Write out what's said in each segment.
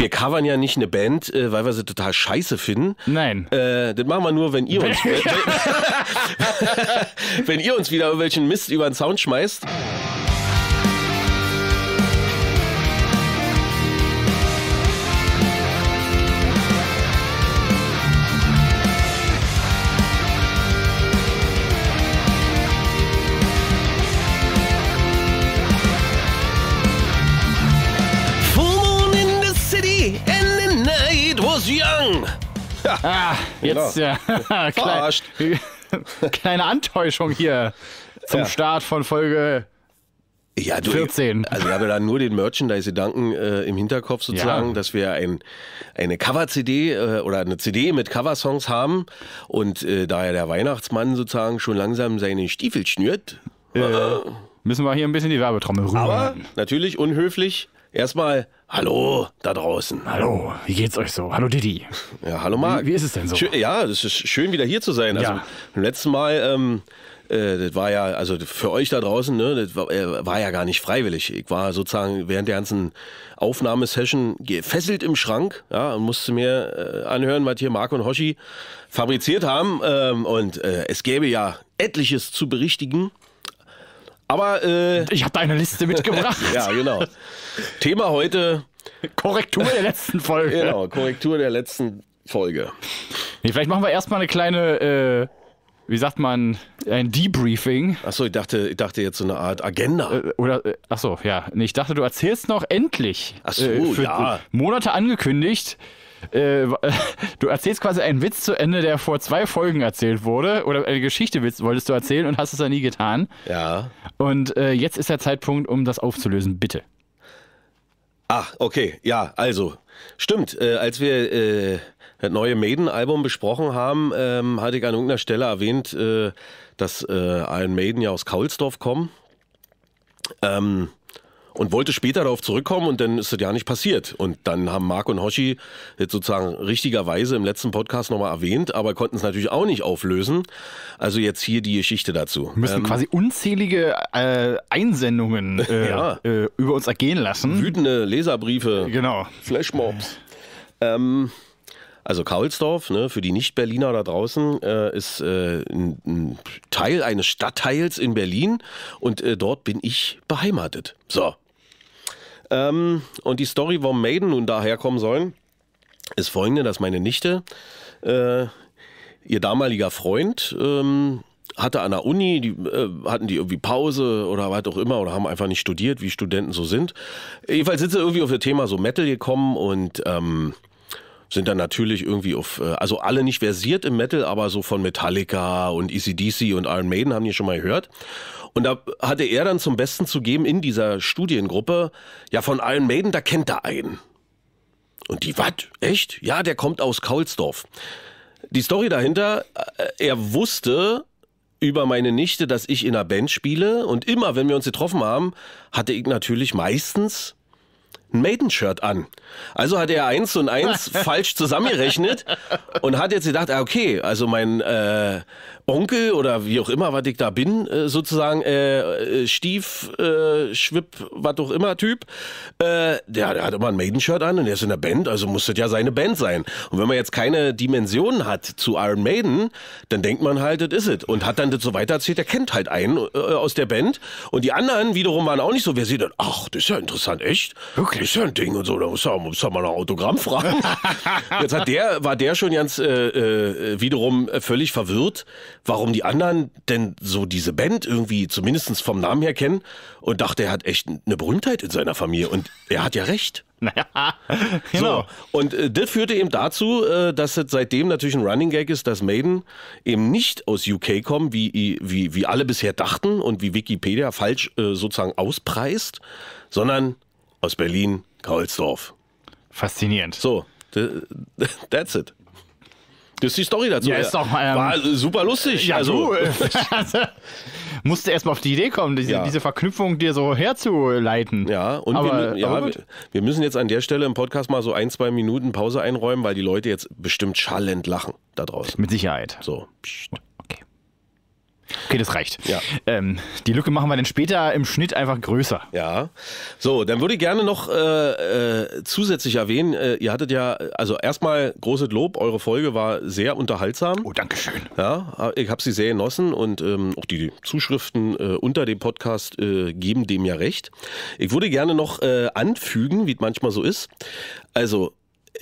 Wir covern ja nicht eine Band, äh, weil wir sie total scheiße finden. Nein. Äh, das machen wir nur, wenn ihr uns, wenn, wenn ihr uns wieder irgendwelchen Mist über den Sound schmeißt. ah, jetzt, genau. ja. Verarscht. Kleine Antäuschung hier zum ja. Start von Folge ja, du, 14. Also ich habe da nur den Merchandise-Gedanken äh, im Hinterkopf sozusagen, ja. dass wir ein, eine Cover-CD äh, oder eine CD mit Coversongs haben und äh, da ja der Weihnachtsmann sozusagen schon langsam seine Stiefel schnürt. Äh, müssen wir hier ein bisschen die Werbetrommel rühren. Aber natürlich unhöflich Erstmal, hallo da draußen. Hallo, wie geht's euch so? Hallo Didi. Ja, hallo Marc. Wie, wie ist es denn so? Schön, ja, es ist schön, wieder hier zu sein. Also, ja. beim letzten Mal, ähm, äh, das war ja, also für euch da draußen, ne, das war, äh, war, ja gar nicht freiwillig. Ich war sozusagen während der ganzen Aufnahmesession gefesselt im Schrank ja, und musste mir äh, anhören, was hier Marc und Hoshi fabriziert haben. Ähm, und äh, es gäbe ja etliches zu berichtigen. Aber äh, ich habe deine Liste mitgebracht. ja, genau. Thema heute. Korrektur der letzten Folge. Genau, Korrektur der letzten Folge. Nee, vielleicht machen wir erstmal eine kleine, äh, wie sagt man, ein Debriefing. Achso, ich dachte, ich dachte jetzt so eine Art Agenda. Äh, oder, äh, achso, ja. Nee, ich dachte, du erzählst noch endlich. Achso, äh, ja. Monate angekündigt. Äh, du erzählst quasi einen Witz zu Ende, der vor zwei Folgen erzählt wurde. Oder eine Geschichte willst, wolltest du erzählen und hast es ja nie getan. Ja. Und äh, jetzt ist der Zeitpunkt, um das aufzulösen, bitte. Ach, okay. Ja, also. Stimmt, äh, als wir äh, das neue Maiden-Album besprochen haben, ähm, hatte ich an irgendeiner Stelle erwähnt, äh, dass Iron Maiden ja aus Kaulsdorf kommen. Ähm, und wollte später darauf zurückkommen und dann ist das ja nicht passiert. Und dann haben Marc und Hoshi jetzt sozusagen richtigerweise im letzten Podcast nochmal erwähnt, aber konnten es natürlich auch nicht auflösen. Also jetzt hier die Geschichte dazu. Wir müssen ähm, quasi unzählige äh, Einsendungen äh, ja. äh, über uns ergehen lassen. Wütende Leserbriefe. Genau. Flashmobs. Ähm, also Kaulsdorf, ne, für die Nicht-Berliner da draußen, äh, ist äh, ein, ein, Teil eines Stadtteils in Berlin und äh, dort bin ich beheimatet. So. Ähm, und die Story, warum Maiden nun daherkommen sollen, ist folgende, dass meine Nichte, äh, ihr damaliger Freund, ähm, hatte an der Uni, die, äh, hatten die irgendwie Pause oder was auch immer oder haben einfach nicht studiert, wie Studenten so sind. Jedenfalls sind sie irgendwie auf das Thema so Metal gekommen und ähm, sind dann natürlich irgendwie auf, äh, also alle nicht versiert im Metal, aber so von Metallica und ECDC und Iron Maiden haben die schon mal gehört. Und da hatte er dann zum Besten zu geben in dieser Studiengruppe, ja von Iron Maiden, da kennt er einen. Und die, was? Echt? Ja, der kommt aus Kaulsdorf. Die Story dahinter, äh, er wusste, über meine Nichte, dass ich in einer Band spiele. Und immer, wenn wir uns getroffen haben, hatte ich natürlich meistens ein Maiden-Shirt an. Also hat er eins und eins falsch zusammengerechnet und hat jetzt gedacht, ah, okay, also mein äh, Onkel oder wie auch immer, was ich da bin, äh, sozusagen äh, äh Stief, äh, Schwipp, was auch immer Typ, äh, der, der, hat immer ein Maiden-Shirt an und er ist in der Band, also muss das ja seine Band sein. Und wenn man jetzt keine Dimensionen hat zu Iron Maiden, dann denkt man halt, das is ist es. Und hat dann das so weiter erzählt, der kennt halt einen äh, aus der Band und die anderen wiederum waren auch nicht so, wer sieht das? Ach, das ist ja interessant, echt? Wirklich? ist ja ein Ding und so, da muss man, mal nach Autogramm fragen. Jetzt hat der, war der schon ganz äh, äh, wiederum völlig verwirrt, warum die anderen denn so diese Band irgendwie zumindest vom Namen her kennen und dachte, er hat echt eine Berühmtheit in seiner Familie und er hat ja recht. Naja, genau. So, und äh, das führte eben dazu, äh, dass es seitdem natürlich ein Running Gag ist, dass Maiden eben nicht aus UK kommen, wie, wie, wie alle bisher dachten und wie Wikipedia falsch äh, sozusagen auspreist, sondern aus Berlin, Karlsdorf. Faszinierend. So, that's it. Das ist die Story dazu. Ja, ist doch mal, ähm, War super lustig. Ja, also. du. Äh, musste erstmal auf die Idee kommen, diese, ja. diese, Verknüpfung dir so herzuleiten. Ja, und aber, wir, ja, wir, wir müssen jetzt an der Stelle im Podcast mal so ein, zwei Minuten Pause einräumen, weil die Leute jetzt bestimmt schallend lachen da draußen. Mit Sicherheit. So. Psst. Okay, das reicht. Ja. Ähm, die Lücke machen wir dann später im Schnitt einfach größer. Ja. So, dann würde ich gerne noch äh, äh, zusätzlich erwähnen, äh, ihr hattet ja, also erstmal großes Lob, eure Folge war sehr unterhaltsam. Oh, danke schön. Ja, ich habe sie sehr genossen und ähm, auch die Zuschriften äh, unter dem Podcast äh, geben dem ja recht. Ich würde gerne noch äh, anfügen, wie es manchmal so ist. Also,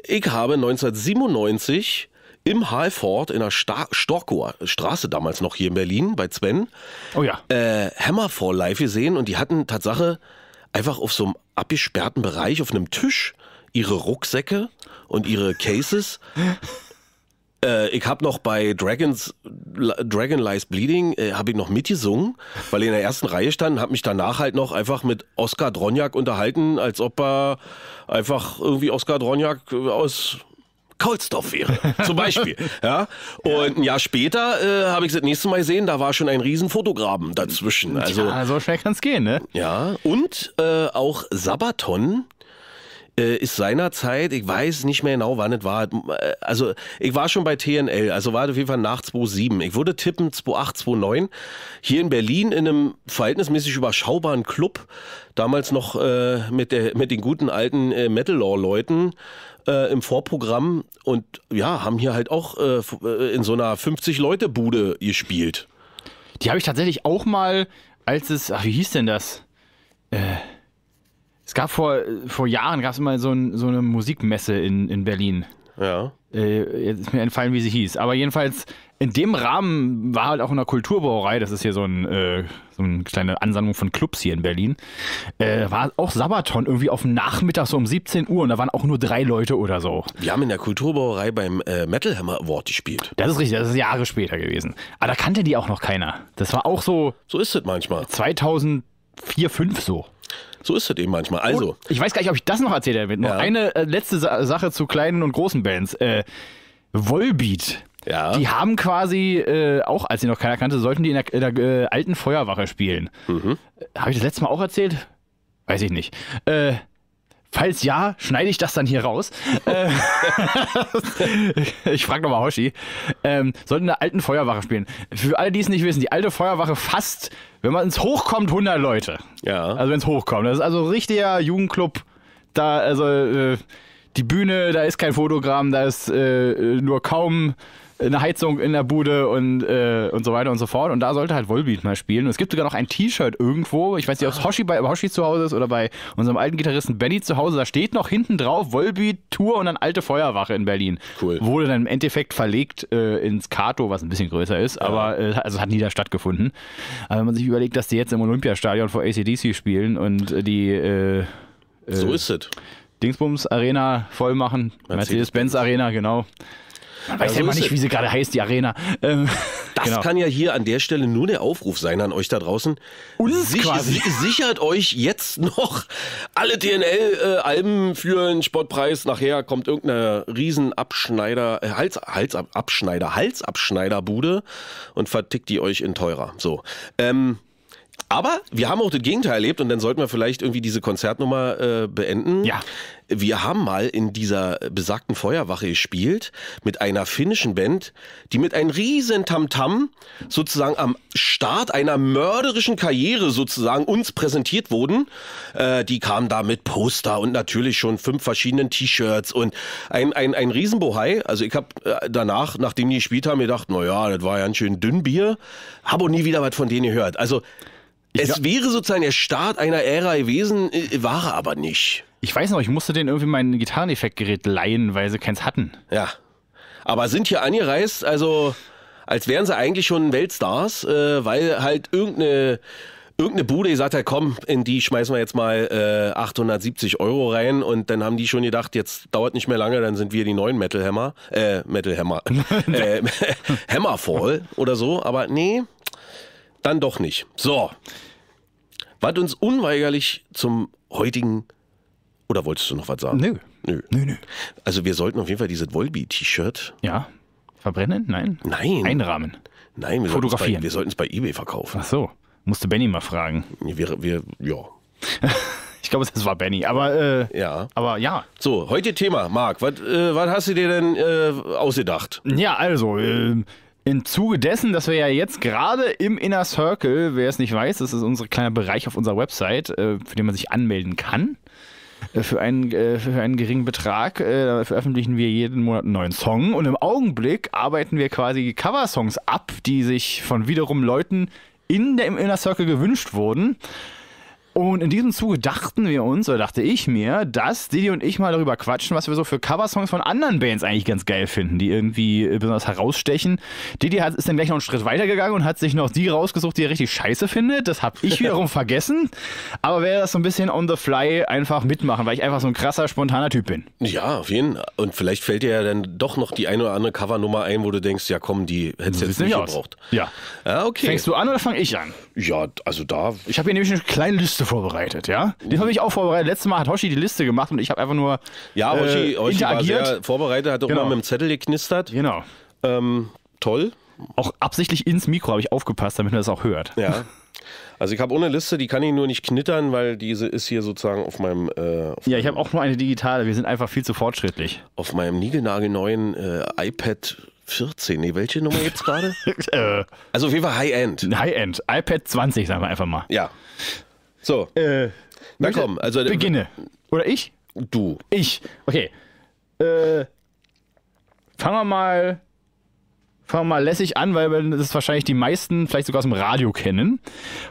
ich habe 1997 im Halford in der Sta Storkower Straße damals noch hier in Berlin bei Sven. Oh ja. Äh, Hammerfall live gesehen und die hatten Tatsache einfach auf so einem abgesperrten Bereich, auf einem Tisch, ihre Rucksäcke und ihre Cases. Äh, ich habe noch bei Dragons Dragon Lies Bleeding äh, habe ich noch mitgesungen, weil ich in der ersten Reihe stand, und habe mich danach halt noch einfach mit Oskar Dronjak unterhalten, als ob er einfach irgendwie Oskar Dronjak aus Kohlsdorf wäre, zum Beispiel. ja? Und ein Jahr später äh, habe ich das nächste Mal gesehen, da war schon ein riesen Fotograben dazwischen. Also, ja, so schnell kann es gehen, ne? Ja, und äh, auch Sabaton äh, ist seinerzeit, ich weiß nicht mehr genau, wann es war. Äh, also, ich war schon bei TNL, also war es auf jeden Fall nach 2007. Ich würde tippen 2008, 2009. Hier in Berlin in einem verhältnismäßig überschaubaren Club, damals noch äh, mit, der, mit den guten alten äh, Metal Law Leuten äh, im Vorprogramm und ja, haben hier halt auch äh, äh in so einer 50-Leute-Bude gespielt. Die habe ich tatsächlich auch mal, als es, ach, wie hieß denn das? Äh, es gab vor, vor Jahren gab es mal so, ein, so eine Musikmesse in, in Berlin. Ja. Äh, jetzt ist mir entfallen, wie sie hieß. Aber jedenfalls, in dem Rahmen war halt auch in der Kulturbauerei, das ist hier so, ein, äh, so eine kleine Ansammlung von Clubs hier in Berlin, äh, war auch Sabaton irgendwie auf dem Nachmittag so um 17 Uhr und da waren auch nur drei Leute oder so. Wir haben in der Kulturbauerei beim äh, Metal Hammer Award gespielt. Das ist richtig, das ist Jahre später gewesen. Aber ah, da kannte die auch noch keiner. Das war auch so. So ist es manchmal. 2004, 2005 so. So ist das eben manchmal. Also. ich weiß gar nicht, ob ich das noch erzähle habe. Noch ja. eine äh, letzte Sache zu kleinen und großen Bands. Äh, Volbeat. Ja. Die haben quasi, äh, auch als sie noch keiner kannte, sollten die in der, in der äh, alten Feuerwache spielen. Mhm. Äh, habe ich das letzte Mal auch erzählt? Weiß ich nicht. Äh, Falls ja, schneide ich das dann hier raus. Äh, ich frage nochmal Hoshi. Ähm, sollten in der alten Feuerwache spielen. Für alle, die es nicht wissen, die alte Feuerwache fast, wenn man ins Hochkommt, 100 Leute. Ja. Also wenn es hochkommt. Das ist also ein richtiger Jugendclub. Da, also äh, die Bühne, da ist kein Fotogramm, da ist äh, nur kaum eine Heizung in der Bude und, äh, und so weiter und so fort. Und da sollte halt Volbeat mal spielen. Und es gibt sogar noch ein T-Shirt irgendwo. Ich weiß nicht, ob es ah. Hoshi bei Hoshi zu Hause ist oder bei unserem alten Gitarristen Benny zu Hause. Da steht noch hinten drauf Volbeat Tour und dann alte Feuerwache in Berlin. Cool. Wurde dann im Endeffekt verlegt äh, ins Kato, was ein bisschen größer ist, ja. aber äh, also hat nie da stattgefunden. Aber wenn man sich überlegt, dass die jetzt im Olympiastadion vor ACDC spielen und die. Äh, äh, so ist es. Dingsbums Arena voll machen. Mercedes-Benz Arena, genau. Weiß ja immer nicht, wie sie gerade heißt, die Arena. Ähm, das genau. kann ja hier an der Stelle nur der Aufruf sein an euch da draußen. Uns Sich, quasi. Sichert euch jetzt noch alle DNL-Alben für einen Sportpreis. Nachher kommt irgendeine Riesenabschneider, äh, Hals, Halsabschneider, Halsabschneiderbude und vertickt die euch in teurer. So. Ähm, aber wir haben auch das Gegenteil erlebt und dann sollten wir vielleicht irgendwie diese Konzertnummer äh, beenden. Ja. Wir haben mal in dieser besagten Feuerwache gespielt mit einer finnischen Band, die mit einem riesen Tamtam -Tam sozusagen am Start einer mörderischen Karriere sozusagen uns präsentiert wurden. Äh, die kamen da mit Poster und natürlich schon fünf verschiedenen T-Shirts und ein, ein, ein Riesenbohai. Also ich habe äh, danach, nachdem die gespielt haben, gedacht, naja, das war ja ein schön dünn Bier. Habe auch nie wieder was von denen gehört. Also es glaub, wäre sozusagen der Start einer Ära gewesen, äh, war er aber nicht. Ich weiß noch, ich musste den irgendwie mein Gitarreneffektgerät leihen, weil sie keins hatten. Ja. Aber sind hier angereist, also als wären sie eigentlich schon Weltstars, äh, weil halt irgendeine irgendeine Bude gesagt hat, komm, in die schmeißen wir jetzt mal äh, 870 Euro rein und dann haben die schon gedacht, jetzt dauert nicht mehr lange, dann sind wir die neuen Metal Hammer, äh, Metal Hammer, äh, Hammerfall oder so, aber nee, dann doch nicht. So was uns unweigerlich zum heutigen oder wolltest du noch was sagen? Nö. Nö. Nö, nö. Also wir sollten auf jeden Fall dieses Volby-T-Shirt. Ja. Verbrennen? Nein. Nein. Einrahmen. Nein, wir fotografieren. wir sollten es bei eBay verkaufen. Ach so. Musste Benny mal fragen. Wir, wir, ja. ich glaube, das war Benny. Aber äh, ja. Aber ja. So, heute Thema, Marc. Was äh, hast du dir denn äh, ausgedacht? Ja, also. Äh, im Zuge dessen, dass wir ja jetzt gerade im Inner Circle, wer es nicht weiß, das ist unser kleiner Bereich auf unserer Website, äh, für den man sich anmelden kann. Äh, für einen, äh, für einen geringen Betrag da veröffentlichen wir jeden Monat einen neuen Song und im Augenblick arbeiten wir quasi Coversongs ab, die sich von wiederum Leuten in der, Inner Circle gewünscht wurden. Und in diesem Zuge dachten wir uns, oder dachte ich mir, dass Didi und ich mal darüber quatschen, was wir so für Coversongs von anderen Bands eigentlich ganz geil finden, die irgendwie äh, besonders herausstechen. Didi hat, ist dann gleich noch einen Schritt weitergegangen und hat sich noch die rausgesucht, die er richtig scheiße findet. Das habe ich wiederum vergessen. Aber wäre das so ein bisschen on the fly einfach mitmachen, weil ich einfach so ein krasser, spontaner Typ bin. Ja, auf jeden Fall. Und vielleicht fällt dir ja dann doch noch die eine oder andere Covernummer ein, wo du denkst, ja komm, die hättest du jetzt nicht gebraucht. Ja. ja. Ah, okay. Fängst du an oder fange ich an? Ja, also da. Ich habe hier nämlich eine kleine Liste vorbereitet, ja? Uh. Die habe ich auch vorbereitet. Letztes Mal hat Hoshi die Liste gemacht und ich habe einfach nur ja, äh, Hoshi, Hoshi interagiert. War sehr vorbereitet, hat auch genau. mal mit dem Zettel geknistert. Genau. Ähm, toll. Auch absichtlich ins Mikro habe ich aufgepasst, damit man das auch hört. Ja. Also ich habe ohne Liste, die kann ich nur nicht knittern, weil diese ist hier sozusagen auf meinem. Äh, auf ja, ich habe auch nur eine digitale. Wir sind einfach viel zu fortschrittlich. Auf meinem niegelnagelneuen äh, iPad 14. Nee, welche Nummer jetzt gerade? Äh. also auf jeden Fall High End. High End. iPad 20, sagen wir einfach mal. Ja. So. Äh, Na komm, also. Äh, beginne. Oder ich? Du. Ich. Okay. Äh, fangen wir mal. Fangen wir mal lässig an, weil das wahrscheinlich die meisten vielleicht sogar aus dem Radio kennen.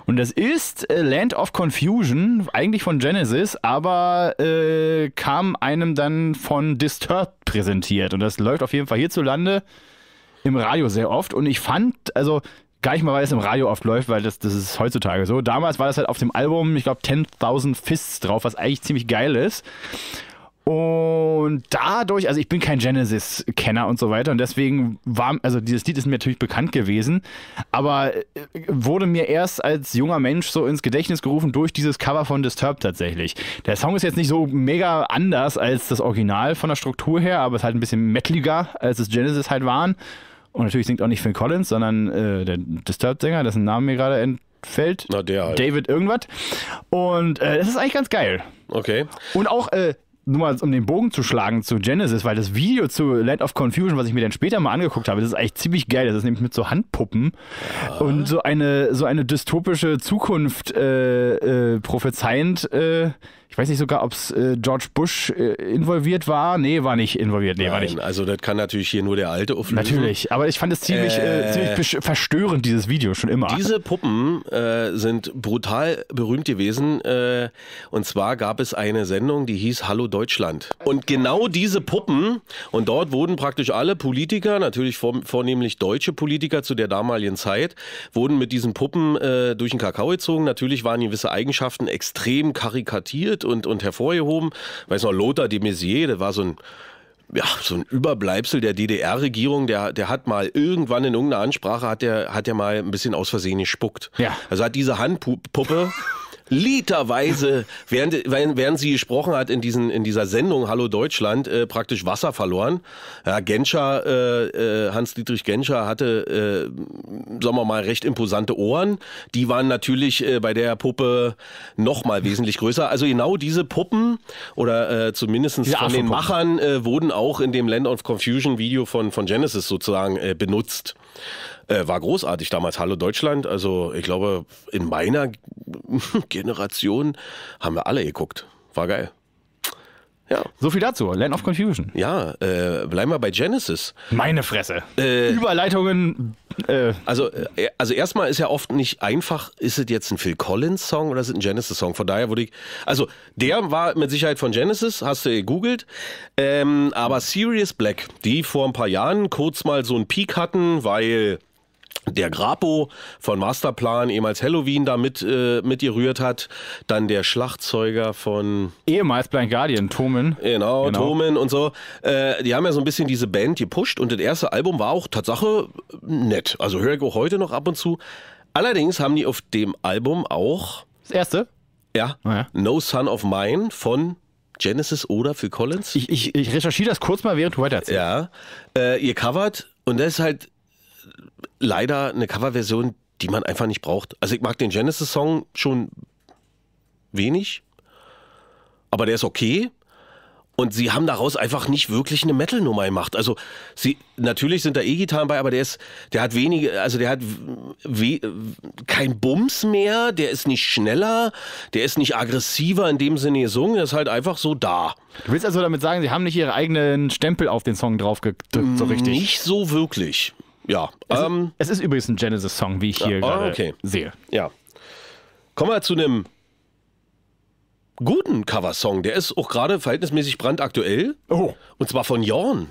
Und das ist äh, Land of Confusion, eigentlich von Genesis, aber äh, kam einem dann von Disturbed präsentiert. Und das läuft auf jeden Fall hierzulande im Radio sehr oft. Und ich fand, also gar nicht mal, weil es im Radio oft läuft, weil das, das ist heutzutage so. Damals war das halt auf dem Album, ich glaube, 10.000 Fists drauf, was eigentlich ziemlich geil ist. Und dadurch, also ich bin kein Genesis-Kenner und so weiter und deswegen war, also dieses Lied ist mir natürlich bekannt gewesen, aber äh, wurde mir erst als junger Mensch so ins Gedächtnis gerufen durch dieses Cover von Disturbed tatsächlich. Der Song ist jetzt nicht so mega anders als das Original von der Struktur her, aber es ist halt ein bisschen metaliger, als es Genesis halt waren. Und natürlich singt auch nicht Phil Collins, sondern äh, der Disturbed-Sänger, dessen Name mir gerade entfällt. Na, der halt. David irgendwas. Und äh, ist eigentlich ganz geil. Okay. Und auch, äh, nur mal um den Bogen zu schlagen zu Genesis, weil das Video zu Land of Confusion, was ich mir dann später mal angeguckt habe, das ist eigentlich ziemlich geil. Das ist nämlich mit so Handpuppen ja. und so eine, so eine dystopische Zukunft äh, äh, prophezeiend. Äh, ich weiß nicht sogar, ob es äh, George Bush äh, involviert war. Nee, war nicht involviert. Nee, Nein, war nicht. Also das kann natürlich hier nur der Alte auflösen. Natürlich, aber ich fand es ziemlich, äh, äh ziemlich verstörend, dieses Video, schon immer. Diese Puppen äh, sind brutal berühmt gewesen. Äh, und zwar gab es eine Sendung, die hieß Hallo Deutschland. Und genau diese Puppen, und dort wurden praktisch alle Politiker, natürlich vor, vornehmlich deutsche Politiker zu der damaligen Zeit, wurden mit diesen Puppen durch den Kakao gezogen. Natürlich waren gewisse Eigenschaften extrem karikatiert gebildet und, und hervorgehoben. weiß noch, Lothar de Maizière, der war so ein ja, so ein Überbleibsel der DDR-Regierung, der, der hat mal irgendwann in irgendeiner Ansprache, hat der, hat der mal ein bisschen aus Versehen gespuckt. Ja. Also hat diese Handpuppe literweise, während, während sie gesprochen hat in, diesen, in dieser Sendung Hallo Deutschland, äh, praktisch Wasser verloren. Ja, Genscher, äh, äh, Hans-Dietrich Genscher hatte, äh, sagen wir mal, recht imposante Ohren. Die waren natürlich äh, bei der Puppe noch mal wesentlich größer. Also genau diese Puppen oder äh, zumindest ja, von den Machern äh, wurden auch in dem Land of Confusion Video von, von Genesis sozusagen äh, benutzt. Äh, war großartig damals. Hallo Deutschland. Also ich glaube, in meiner Generation haben wir alle geguckt. War geil. Ja. So viel dazu. Land of Confusion. Ja, äh, bleiben wir bei Genesis. Meine Fresse. Äh, Überleitungen. Äh. Also, äh, also erstmal ist ja oft nicht einfach, ist es jetzt ein Phil Collins Song oder ist es ein Genesis Song? Von daher würde ich, also der war mit Sicherheit von Genesis, hast du gegoogelt. Ähm, aber Serious Black, die vor ein paar Jahren kurz mal so einen Peak hatten, weil der Grapo von Masterplan, ehemals Halloween, da mit, äh, mit gerührt hat. Dann der Schlagzeuger von... Ehemals Blind Guardian, Tomen. Genau, genau. Tomen und so. Äh, die haben ja so ein bisschen diese Band gepusht und das erste Album war auch Tatsache nett. Also höre ich auch heute noch ab und zu. Allerdings haben die auf dem Album auch... Das erste? Ja, oh ja. No Son of Mine von Genesis oder Phil Collins. Ich, ich, ich recherchiere das kurz mal, während du weitererzählst. Ja, äh, ihr covert und das ist halt leider eine Coverversion, die man einfach nicht braucht. Also ich mag den Genesis-Song schon wenig, aber der ist okay. Und sie haben daraus einfach nicht wirklich eine Metal-Nummer gemacht. Also sie, natürlich sind da E-Gitarren bei, aber der ist, der hat wenige, also der hat we, kein Bums mehr, der ist nicht schneller, der ist nicht aggressiver in dem Sinne gesungen, der ist halt einfach so da. Du willst also damit sagen, sie haben nicht ihre eigenen Stempel auf den Song draufgedrückt, so richtig? Nicht so wirklich. Ja. Es, ähm, ist, es ist übrigens ein Genesis-Song, wie ich hier ja, oh, okay. sehe. Ja. Kommen wir zu einem guten Coversong. Der ist auch gerade verhältnismäßig brandaktuell. Oh. Und zwar von Jorn.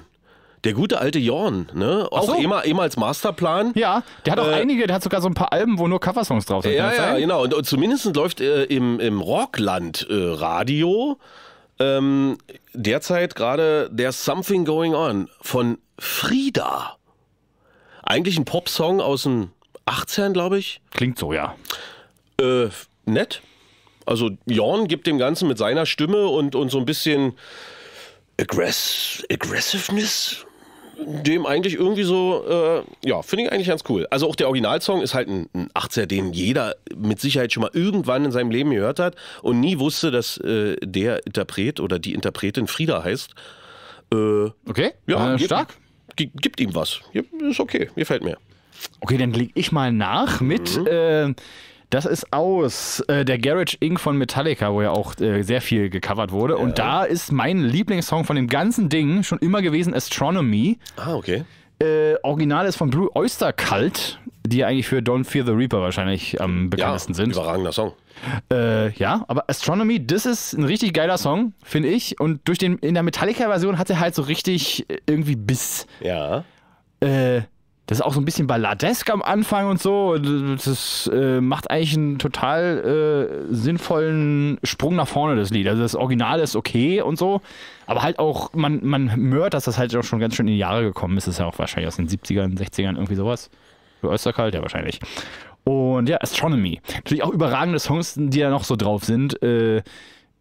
Der gute alte Jorn, ne? Auch so. ehemals Masterplan. Ja, der hat auch äh, einige, der hat sogar so ein paar Alben, wo nur Coversongs drauf sind. Ja, ja, sein? genau. Und, und zumindest läuft äh, im, im Rockland äh, Radio ähm, derzeit gerade There's Something Going On von Frieda. Eigentlich ein Popsong aus den 18, ern glaube ich. Klingt so, ja. Äh, nett. Also Jorn gibt dem Ganzen mit seiner Stimme und, und so ein bisschen Aggress Aggressiveness dem eigentlich irgendwie so, äh, ja, finde ich eigentlich ganz cool. Also auch der Originalsong ist halt ein, 18 er den jeder mit Sicherheit schon mal irgendwann in seinem Leben gehört hat und nie wusste, dass äh, der Interpret oder die Interpretin Frieda heißt. Äh, okay, ja, äh, stark gibt ihm was. Ist okay, gefällt mir. Okay, dann leg ich mal nach mit. Mhm. Äh, das ist aus äh, der Garage Inc. von Metallica, wo ja auch äh, sehr viel gecovert wurde. Ja. Und da ist mein Lieblingssong von dem ganzen Ding schon immer gewesen Astronomy. Ah, okay. Äh, Original ist von Blue Oyster Cult, die ja eigentlich für Don't Fear the Reaper wahrscheinlich am bekanntesten ja, sind. Überragender Song. Äh, ja, aber Astronomy, das ist ein richtig geiler Song, finde ich. Und durch den, in der Metallica-Version hat er halt so richtig äh, irgendwie Biss. Ja. Äh, das ist auch so ein bisschen balladesk am Anfang und so. Das äh, macht eigentlich einen total äh, sinnvollen Sprung nach vorne, das Lied. Also das Original ist okay und so. Aber halt auch, man, man hört, dass das halt auch schon ganz schön in die Jahre gekommen ist. Das ist ja auch wahrscheinlich aus den 70ern, 60ern, irgendwie sowas. Für Österkalt, ja wahrscheinlich. Und ja, Astronomy. Natürlich auch überragende Songs, die da noch so drauf sind. Äh,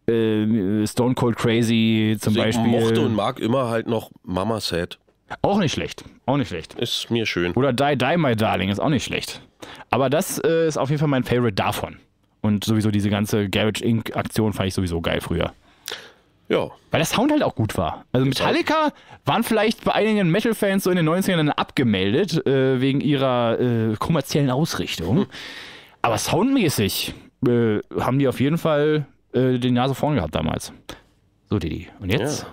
äh, Stone Cold Crazy zum Deswegen Beispiel. Ich mochte und mag immer halt noch Mama Sad. Auch nicht schlecht. Auch nicht schlecht. Ist mir schön. Oder Die Die My Darling ist auch nicht schlecht. Aber das äh, ist auf jeden Fall mein Favorite davon. Und sowieso diese ganze Garage Inc. Aktion fand ich sowieso geil früher. Ja. Weil der Sound halt auch gut war. Also Metallica waren vielleicht bei einigen Metal-Fans so in den 90ern abgemeldet, äh, wegen ihrer äh, kommerziellen Ausrichtung. Hm. Aber soundmäßig äh, haben die auf jeden Fall äh, die Nase vorn gehabt damals. So, Didi. Und jetzt? Ja.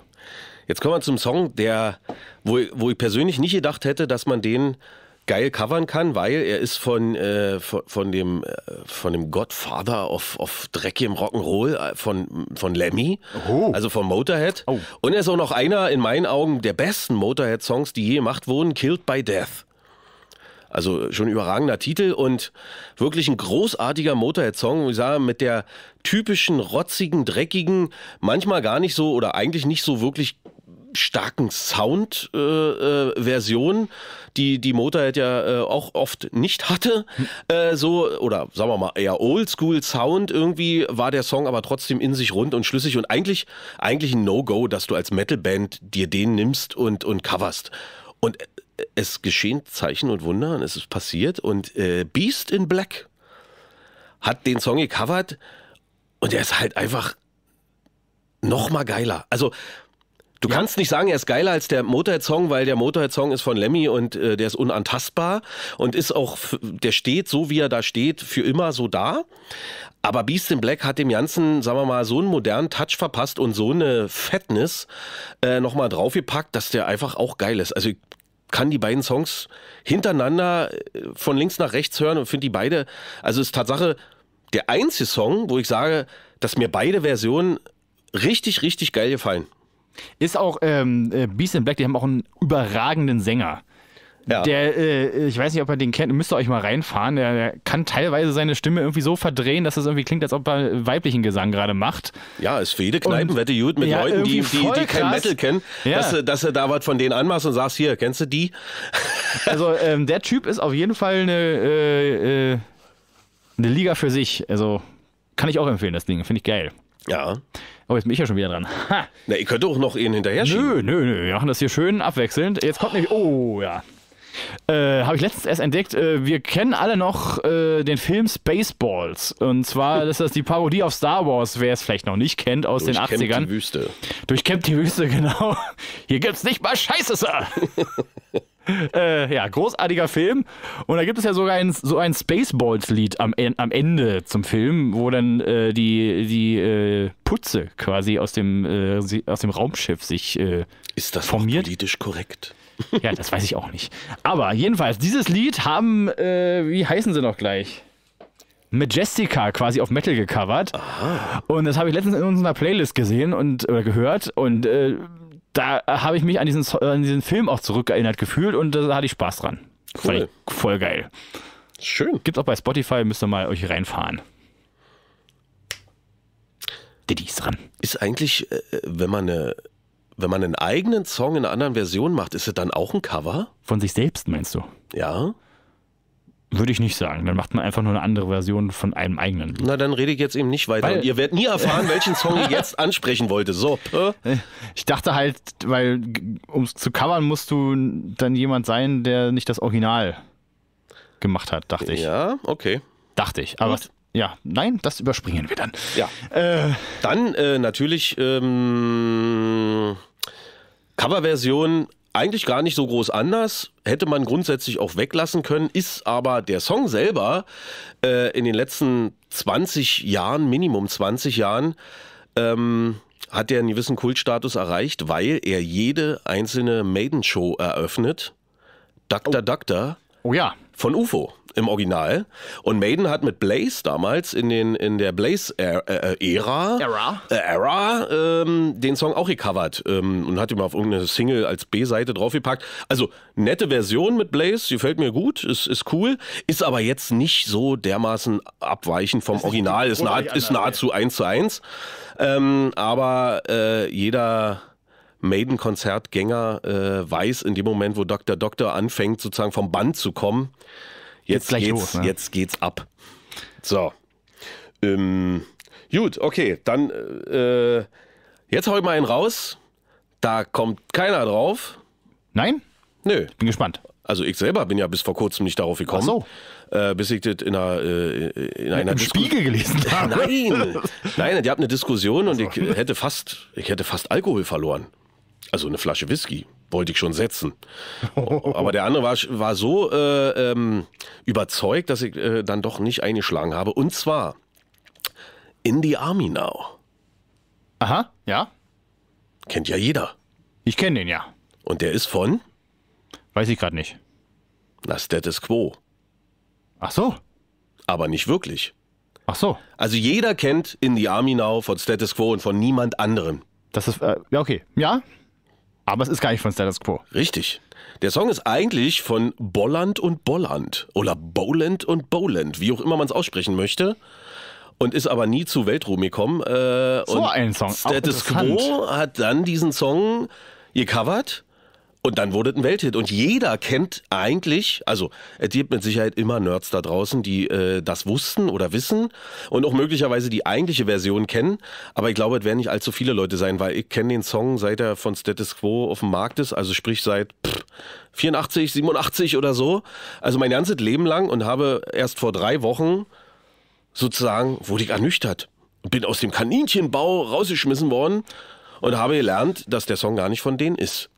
Jetzt kommen wir zum Song, der, wo, wo ich persönlich nicht gedacht hätte, dass man den geil covern kann, weil er ist von, äh, von, von, dem, äh, von dem Godfather of, of dreckigem Rock'n'Roll äh, von, von Lemmy, oh. also von Motorhead. Oh. Und er ist auch noch einer, in meinen Augen, der besten Motorhead-Songs, die je gemacht wurden, Killed by Death. Also schon überragender Titel und wirklich ein großartiger Motorhead-Song, ich sage, mit der typischen rotzigen, dreckigen, manchmal gar nicht so oder eigentlich nicht so wirklich starken Sound-Version, äh, äh, die die Motorhead ja äh, auch oft nicht hatte. Hm. so, oder sagen wir mal, eher Oldschool-Sound. Irgendwie war der Song aber trotzdem in sich rund und schlüssig und eigentlich, eigentlich ein No-Go, dass du als Metal-Band dir den nimmst und, und coverst. Und äh, es geschehen Zeichen und Wunder und es ist passiert. Und äh, Beast in Black hat den Song gecovert und er ist halt einfach noch mal geiler. Also Du ja. kannst nicht sagen, er ist geiler als der Motorhead-Song, weil der Motorhead-Song ist von Lemmy und äh, der ist unantastbar und ist auch, der steht so, wie er da steht, für immer so da. Aber Beast in Black hat dem Ganzen, sagen wir mal, so einen modernen Touch verpasst und so eine Fettness äh, nochmal draufgepackt, dass der einfach auch geil ist. Also ich kann die beiden Songs hintereinander äh, von links nach rechts hören und finde die beide, also ist Tatsache der einzige Song, wo ich sage, dass mir beide Versionen richtig, richtig geil gefallen. Ist auch ähm, äh, Beast in Black, die haben auch einen überragenden Sänger. Ja. Der, äh, ich weiß nicht, ob ihr den kennt, müsst ihr euch mal reinfahren. Der, der, kann teilweise seine Stimme irgendwie so verdrehen, dass es irgendwie klingt, als ob er weiblichen Gesang gerade macht. Ja, ist für jede Kneipenwette gut mit ja, Leuten, die, die, die kein Metal kennen, ja. dass, du, dass du da was von denen anmachst und sagst, hier, kennst du die? Also ähm, der Typ ist auf jeden Fall eine, äh, äh, eine Liga für sich. Also kann ich auch empfehlen, das Ding. Finde ich geil. Ja. Oh, jetzt bin ich ja schon wieder dran. Ha. Na, ihr könnt doch noch ihn hinterher schieben. Nö, nö, nö. Wir machen das hier schön abwechselnd. Jetzt kommt nämlich. Oh, ja. Äh, habe ich letztens erst entdeckt. Äh, wir kennen alle noch äh, den Film Spaceballs. Und zwar ist das die Parodie auf Star Wars, wer es vielleicht noch nicht kennt, aus den 80ern. Durchkämmt die Wüste. Durchkämmt die Wüste, genau. Hier gibt's nicht mal Scheiße, Sir. Äh, ja, großartiger Film. Und da gibt es ja sogar ein, so ein Spaceballs-Lied am, am Ende zum Film, wo dann äh, die, die äh, Putze quasi aus dem, äh, aus dem Raumschiff sich formiert. Äh, Ist das formiert. politisch korrekt? Ja, das weiß ich auch nicht. Aber jedenfalls, dieses Lied haben, äh, wie heißen sie noch gleich? Majestica quasi auf Metal gecovert. Aha. Und das habe ich letztens in unserer Playlist gesehen und oder gehört. Und äh, da habe ich mich an diesen, an diesen Film auch zurückerinnert gefühlt und da hatte ich Spaß dran. Cool. voll geil. Schön. Gibt's auch bei Spotify, müsst ihr mal euch reinfahren. Diddy ist dran. Ist eigentlich, äh, wenn man eine wenn man einen eigenen Song in einer anderen Version macht, ist es dann auch ein Cover? Von sich selbst, meinst du? Ja. Würde ich nicht sagen. Dann macht man einfach nur eine andere Version von einem eigenen Lied. Na, dann rede ich jetzt eben nicht weiter. Weil ihr werdet nie erfahren, welchen Song ich jetzt ansprechen wollte. So. Äh, ich dachte halt, weil um es zu covern, musst du dann jemand sein, der nicht das Original gemacht hat, dachte ich. Ja, okay. Dachte ich. Aber Gut. ja, nein, das überspringen wir dann. Ja. Äh, dann äh, natürlich ähm, Coverversion eigentlich gar nicht so groß anders. Hätte man grundsätzlich auch weglassen können, ist aber der Song selber äh, in den letzten 20 Jahren, Minimum 20 Jahren, ähm, hat er einen gewissen Kultstatus erreicht, weil er jede einzelne Maiden-Show eröffnet. Dr. Oh. Dr. Oh ja. Von UFO im Original. Und Maiden hat mit Blaze damals in, den, in der Blaze-Ära äh, äh, Era. Äh, ähm, den Song auch gecovert ähm, und hat ihn mal auf irgendeine Single als B-Seite draufgepackt. Also nette Version mit Blaze, gefällt mir gut, ist, ist cool, ist aber jetzt nicht so dermaßen abweichend vom ist Original, ist, nah, ist nahezu ja. 1 zu 1. Ähm, aber äh, jeder... Maiden-Konzertgänger äh, weiß in dem Moment, wo Dr. Doctor anfängt, sozusagen vom Band zu kommen, jetzt, geht's, geht's los, ne? jetzt geht's ab. So. Ähm, gut, okay, dann äh, jetzt hau ich mal einen raus. Da kommt keiner drauf. Nein? Nö. Bin gespannt. Also ich selber bin ja bis vor kurzem nicht darauf gekommen. Ach so. Äh, bis ich das in einer, äh, in einer Disku Spiegel gelesen habe. Nein, nein, die hatten eine Diskussion und ich hätte fast, ich hätte fast Alkohol verloren. Also eine Flasche Whisky wollte ich schon setzen. Aber der andere war, war so äh, ähm, überzeugt, dass ich äh, dann doch nicht eingeschlagen habe. Und zwar In die Army Now. Aha, ja. Kennt ja jeder. Ich kenne den ja. Und der ist von? Weiß ich gerade nicht. Na, Status Quo. Ach so. Aber nicht wirklich. Ach so. Also jeder kennt In die Army Now von Status Quo und von niemand anderem. Das ist, äh, ja, okay. Ja? Aber es ist gar nicht von Status Quo. Richtig. Der Song ist eigentlich von Bolland und Bolland oder Boland und Boland, wie auch immer man es aussprechen möchte. Und ist aber nie zu Weltruhm gekommen. Äh, so ein Song. Status Quo hat dann diesen Song gecovert und dann wurde es ein Welthit. Und jeder kennt eigentlich, also es gibt mit Sicherheit immer Nerds da draußen, die äh, das wussten oder wissen und auch möglicherweise die eigentliche Version kennen. Aber ich glaube, es werden nicht allzu viele Leute sein, weil ich kenne den Song, seit er von Status Quo auf dem Markt ist, also sprich seit pff, 84, 87 oder so. Also mein ganzes Leben lang und habe erst vor drei Wochen sozusagen, wurde ich ernüchtert. Bin aus dem Kaninchenbau rausgeschmissen worden und habe gelernt, dass der Song gar nicht von denen ist.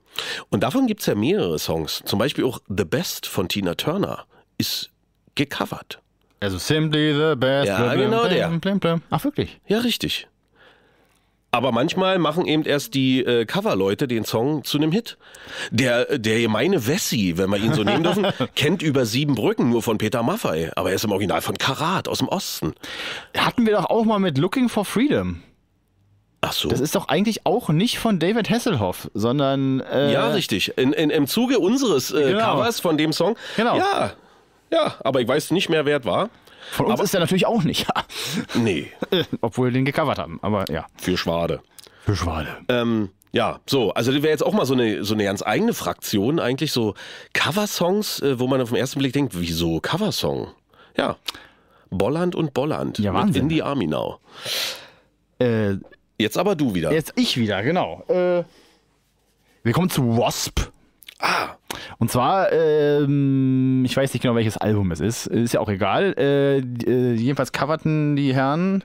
Und davon gibt es ja mehrere Songs. Zum Beispiel auch The Best von Tina Turner ist gecovert. Also Simply the Best. Ja, blim, genau blim, blim, der. Ach, wirklich? Ja, richtig. Aber manchmal machen eben erst die äh, Coverleute den Song zu einem Hit. Der, der gemeine Wessi, wenn wir ihn so nehmen dürfen, kennt über sieben Brücken nur von Peter Maffay. Aber er ist im Original von Karat aus dem Osten. Hatten wir doch auch mal mit Looking for Freedom. Ach so. Das ist doch eigentlich auch nicht von David Hasselhoff, sondern. Äh, ja, richtig. In, in, Im Zuge unseres äh, genau. Covers von dem Song. Genau. Ja, ja, aber ich weiß nicht mehr, wer es war. Von uns aber, ist er natürlich auch nicht. nee. Äh, obwohl wir den gecovert haben, aber ja. Für Schwade. Für Schwade. Ähm, ja, so, also das wäre jetzt auch mal so eine, so eine ganz eigene Fraktion, eigentlich so Coversongs, äh, wo man auf den ersten Blick denkt, wieso Coversong? Ja, Bolland und Bolland ja, Wahnsinn. mit In die Army Now. Äh, Jetzt aber du wieder. Jetzt ich wieder, genau. Äh, wir kommen zu Wasp. Ah. Und zwar, ähm, ich weiß nicht genau, welches Album es ist. Ist ja auch egal. Äh, äh, jedenfalls coverten die Herren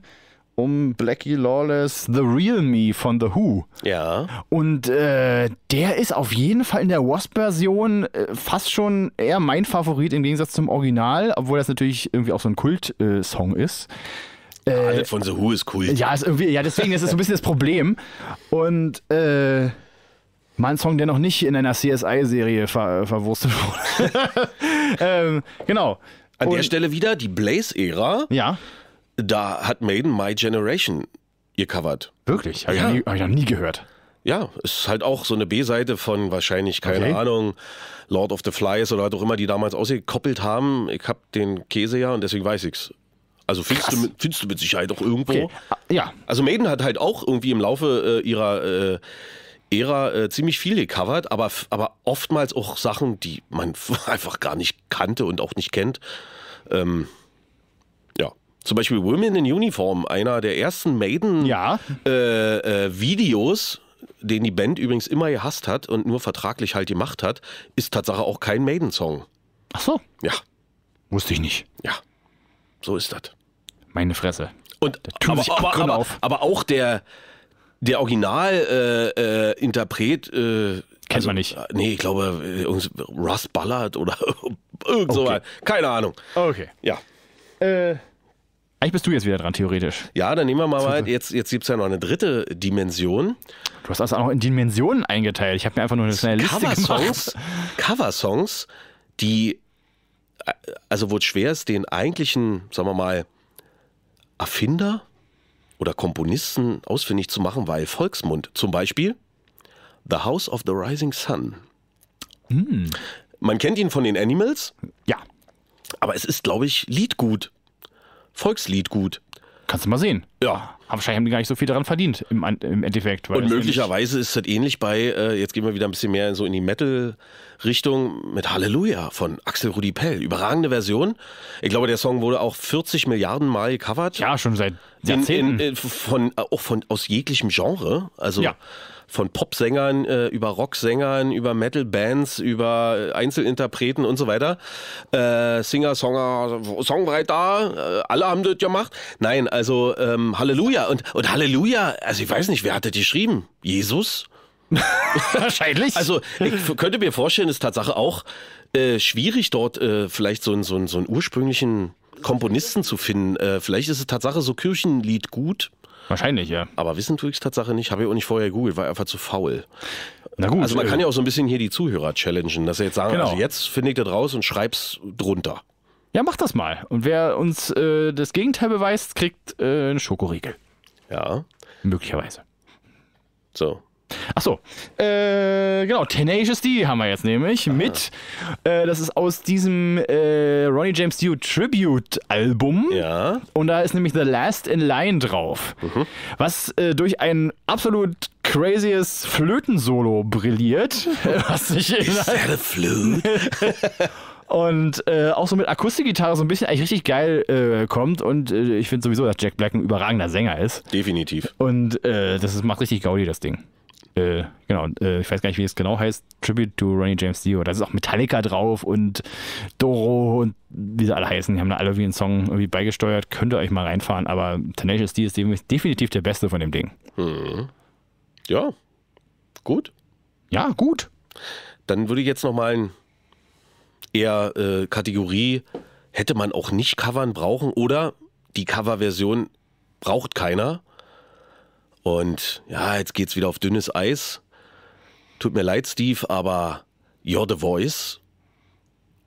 um Blackie Lawless The Real Me von The Who. Ja. Und äh, der ist auf jeden Fall in der Wasp-Version äh, fast schon eher mein Favorit im Gegensatz zum Original, obwohl das natürlich irgendwie auch so ein Kult-Song äh, ist. Äh, Alles von The Who ist cool. Ja, ist irgendwie, ja deswegen ist es so ein bisschen das Problem. Und äh, mal ein Song, der noch nicht in einer CSI-Serie ver verwurstet wurde. ähm, genau. An Und, der Stelle wieder die Blaze-Ära. Ja. Da hat Maiden My Generation gecovert. Wirklich? Habe ja. ich, hab ich noch nie gehört. Ja, ist halt auch so eine B-Seite von wahrscheinlich, keine okay. Ahnung, Lord of the Flies oder was auch immer, die damals ausgekoppelt haben. Ich hab den Käse ja und deswegen weiß ich's. Also findest, du, findest du mit Sicherheit auch irgendwo. Okay. Ja. Also Maiden hat halt auch irgendwie im Laufe äh, ihrer äh, Ära äh, ziemlich viel gecovert, aber, aber oftmals auch Sachen, die man einfach gar nicht kannte und auch nicht kennt. Ähm, ja. Zum Beispiel Women in Uniform, einer der ersten Maiden-Videos. Ja. Äh, äh, den die Band übrigens immer gehasst hat und nur vertraglich halt gemacht hat, ist Tatsache auch kein Maiden-Song. Ach so. Ja. Wusste ich nicht. Ja. So ist das. Meine Fresse. Und da tun aber, sich aber, aber, auf. aber auch der, der Originalinterpret. Äh, äh, Interpret, äh, Kennt also, man nicht. Äh, nee, ich glaube, äh, Russ Ballard oder irgend so okay. Keine Ahnung. Okay. Ja. Äh, eigentlich bist du jetzt wieder dran, theoretisch. Ja, dann nehmen wir mal, mal jetzt, jetzt gibt es ja noch eine dritte Dimension. Du hast das auch in Dimensionen eingeteilt. Ich habe mir einfach nur eine schnelle Liste Cover-Songs, Cover-Songs, die, äh, also wo es schwer ist, den eigentlichen, sagen wir mal, Erfinder oder Komponisten ausfindig zu machen, weil Volksmund zum Beispiel The House of the Rising Sun. Mm. Man kennt ihn von den Animals. Ja. Aber es ist, glaube ich, Liedgut. Volksliedgut. Kannst du mal sehen. Ja. Aber wahrscheinlich haben die gar nicht so viel daran verdient im, im Endeffekt. und möglicherweise ist das ähnlich bei, äh, jetzt gehen wir wieder ein bisschen mehr so in die Metal-Richtung mit Halleluja von Axel Rudi Pell. Überragende Version. Ich glaube, der Song wurde auch 40 Milliarden Mal gecovert. Ja, schon seit Jahrzehnten. In, in, in, äh, von, äh, auch von, aus jeglichem Genre. Also, ja von Popsängern äh, über Rocksängern, über Metal-Bands, über äh, Einzelinterpreten und so weiter. Äh, Singer, Songer, Songwriter, äh, alle haben das gemacht. Nein, also ähm, Halleluja. Und, und Halleluja, also ich weiß nicht, wer hat das geschrieben? Jesus? Wahrscheinlich. Also ich könnte mir vorstellen, ist Tatsache auch äh, schwierig, dort äh, vielleicht so einen, so, so einen ursprünglichen Komponisten zu finden. Äh, vielleicht ist es Tatsache so Kirchenlied gut. Wahrscheinlich, ja. Aber wissen tue ich es tatsächlich nicht. Habe ich auch nicht vorher gegoogelt, war einfach zu faul. Na gut. Also man äh, kann ja auch so ein bisschen hier die Zuhörer challengen, dass sie jetzt sagen, also genau. also jetzt finde ich das raus und schreib's drunter. Ja, mach das mal. Und wer uns äh, das Gegenteil beweist, kriegt äh, einen Schokoriegel. Ja. Möglicherweise. So, Achso, äh, genau, Tenacious D haben wir jetzt nämlich ah. mit. Äh, das ist aus diesem äh, Ronnie James Dio Tribute Album. Ja. Und da ist nämlich The Last in Line drauf. Mhm. Was äh, durch ein absolut crazyes Flöten-Solo brilliert. was ich Is that a flute? und äh, auch so mit Akustikgitarre so ein bisschen eigentlich richtig geil äh, kommt. Und äh, ich finde sowieso, dass Jack Black ein überragender Sänger ist. Definitiv. Und äh, das ist, macht richtig Gaudi, das Ding. Äh, genau, äh, ich weiß gar nicht, wie es genau heißt, Tribute to Ronnie James Dio. Da ist auch Metallica drauf und Doro und wie sie alle heißen. Die haben da alle wie einen Song irgendwie beigesteuert. Könnt ihr euch mal reinfahren, aber Tenacious D ist definitiv der beste von dem Ding. Hm. Ja, gut. Ja, gut. Dann würde ich jetzt nochmal ein eher äh, Kategorie hätte man auch nicht covern brauchen oder die Coverversion braucht keiner. Und ja, jetzt geht's wieder auf dünnes Eis. Tut mir leid, Steve, aber You're the Voice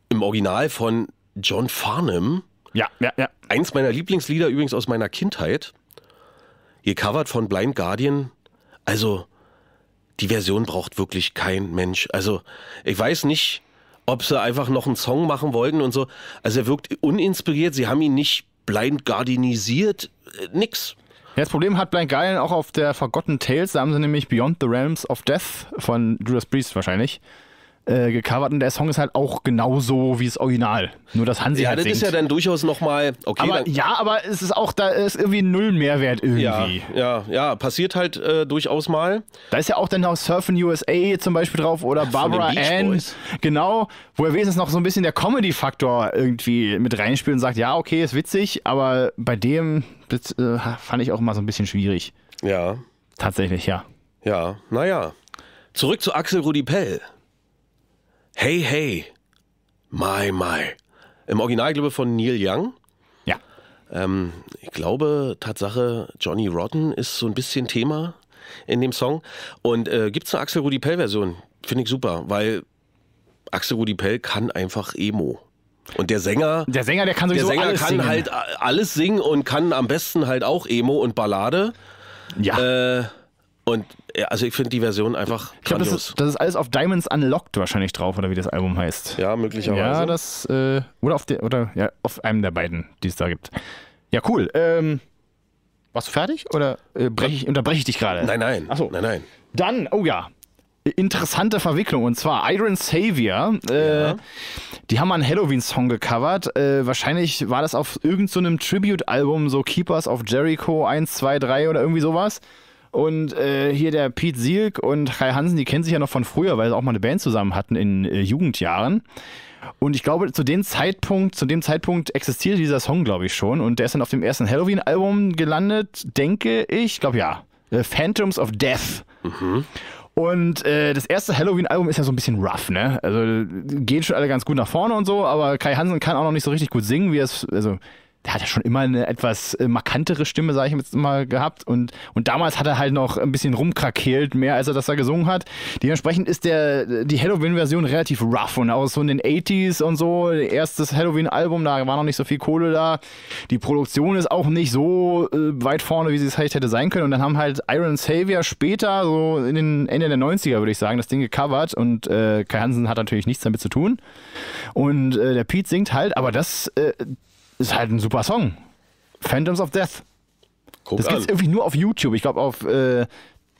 im Original von John Farnham. Ja, ja, ja. Eins meiner Lieblingslieder übrigens aus meiner Kindheit. Gecovert von Blind Guardian. Also, die Version braucht wirklich kein Mensch. Also, ich weiß nicht, ob sie einfach noch einen Song machen wollten und so. Also, er wirkt uninspiriert. Sie haben ihn nicht blind guardianisiert. Äh, nix. Ja, das Problem hat Blind Guardian auch auf der Forgotten Tales, da haben sie nämlich Beyond the Realms of Death von Judas Priest wahrscheinlich äh, gecovert und der Song ist halt auch genauso wie das Original. Nur das Hansi ja, halt das singt. ist ja dann durchaus nochmal, okay. Aber, ja, aber es ist auch, da ist irgendwie null Mehrwert irgendwie. Ja, ja, ja passiert halt äh, durchaus mal. Da ist ja auch dann noch Surfing USA zum Beispiel drauf oder Ach, Barbara Ann. Boys. Genau, wo er wenigstens noch so ein bisschen der Comedy-Faktor irgendwie mit reinspielt und sagt, ja, okay, ist witzig, aber bei dem das, äh, fand ich auch immer so ein bisschen schwierig. Ja. Tatsächlich, ja. Ja, naja. Zurück zu Axel Rudi Pell. Hey, hey, my, my. Im Original, glaube ich, von Neil Young. Ja. Ähm, ich glaube, Tatsache, Johnny Rotten ist so ein bisschen Thema in dem Song. Und äh, gibt es eine Axel Rudi Pell-Version? Finde ich super, weil Axel Rudi Pell kann einfach Emo. Und der Sänger, der Sänger, der kann sowieso der Sänger kann singen. halt äh, alles singen und kann am besten halt auch Emo und Ballade. Ja. Äh, und also ich finde die Version einfach ich glaube, das, ist, das ist alles auf Diamonds Unlocked wahrscheinlich drauf, oder wie das Album heißt. Ja, möglicherweise. Ja, das, äh, oder auf der, oder ja, auf einem der beiden, die es da gibt. Ja, cool. Ähm, warst du fertig? Oder äh, ich, unterbreche ich dich gerade? Nein, nein. Achso. Nein, nein. Dann, oh ja. Interessante Verwicklung und zwar Iron Savior. Äh, ja. Die haben einen Halloween-Song gecovert. Äh, wahrscheinlich war das auf irgendeinem so Tribute-Album, so Keepers of Jericho 1, 2, 3 oder irgendwie sowas. Und äh, hier der Pete Sielk und Kai Hansen, die kennen sich ja noch von früher, weil sie auch mal eine Band zusammen hatten in äh, Jugendjahren. Und ich glaube, zu dem Zeitpunkt, zu dem Zeitpunkt existierte dieser Song, glaube ich, schon. Und der ist dann auf dem ersten Halloween-Album gelandet, denke ich, glaube ja. The Phantoms of Death. Mhm. Und äh, das erste Halloween-Album ist ja so ein bisschen rough, ne? Also äh, gehen schon alle ganz gut nach vorne und so, aber Kai Hansen kann auch noch nicht so richtig gut singen, wie es, also der hat ja schon immer eine etwas äh, markantere Stimme, sage ich jetzt mal, gehabt. Und, und damals hat er halt noch ein bisschen rumkrakeelt, mehr als er das da gesungen hat. Dementsprechend ist der, die Halloween-Version relativ rough und auch so in den 80s und so. Erstes Halloween-Album, da war noch nicht so viel Kohle da. Die Produktion ist auch nicht so äh, weit vorne, wie sie es halt hätte sein können. Und dann haben halt Iron Savior später, so in den Ende der 90er, würde ich sagen, das Ding gecovert. Und äh, Kai Hansen hat natürlich nichts damit zu tun. Und äh, der Pete singt halt, aber das äh, ist halt ein super Song. Phantoms of Death. Guck das gibt es irgendwie nur auf YouTube. Ich glaube, auf äh,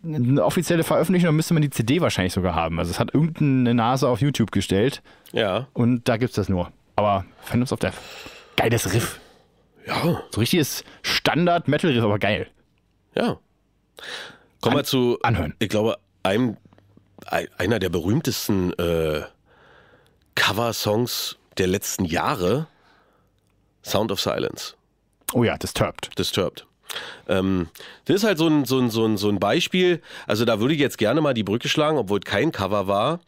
eine offizielle Veröffentlichung müsste man die CD wahrscheinlich sogar haben. Also es hat irgendeine Nase auf YouTube gestellt. Ja. Und da gibt es das nur. Aber Phantoms of Death. Geiles Riff. Ja. So richtiges Standard-Metal-Riff, aber geil. Ja. Kommen wir zu, anhören. ich glaube, einem, einer der berühmtesten äh, Cover-Songs der letzten Jahre. Sound of Silence. Oh ja, Disturbed. Disturbed. Ähm, das ist halt so ein, so, ein, so, ein, so ein Beispiel. Also da würde ich jetzt gerne mal die Brücke schlagen, obwohl es kein Cover war.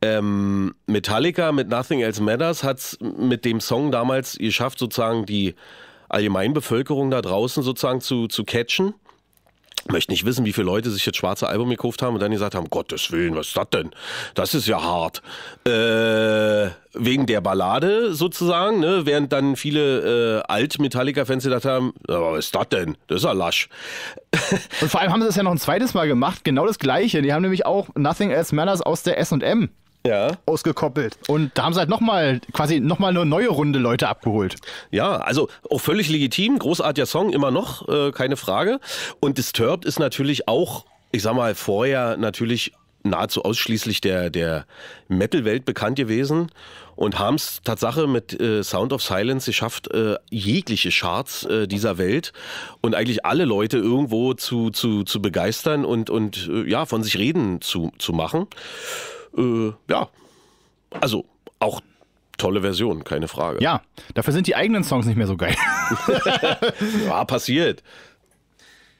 Ähm, Metallica mit Nothing Else Matters hat es mit dem Song damals geschafft, sozusagen die Allgemeinbevölkerung da draußen sozusagen zu, zu catchen. Möchte nicht wissen, wie viele Leute sich jetzt schwarze Album gekauft haben und dann gesagt haben, Gottes Willen, was ist das denn? Das ist ja hart. Äh, wegen der Ballade sozusagen, ne? während dann viele äh, Alt-Metallica-Fans gedacht haben, was ist das denn? Das ist ja lasch. und vor allem haben sie das ja noch ein zweites Mal gemacht, genau das gleiche. Die haben nämlich auch Nothing Else Matters aus der S&M ja. ausgekoppelt. Und da haben sie halt nochmal, quasi nochmal eine neue Runde Leute abgeholt. Ja, also auch völlig legitim, großartiger Song immer noch, äh, keine Frage. Und Disturbed ist natürlich auch, ich sag mal, vorher natürlich nahezu ausschließlich der, der Metal-Welt bekannt gewesen und haben es Tatsache mit äh, Sound of Silence geschafft, äh, jegliche Charts äh, dieser Welt und eigentlich alle Leute irgendwo zu, zu, zu begeistern und, und äh, ja, von sich reden zu, zu machen äh, ja, also auch tolle Version, keine Frage. Ja, dafür sind die eigenen Songs nicht mehr so geil. ja, passiert.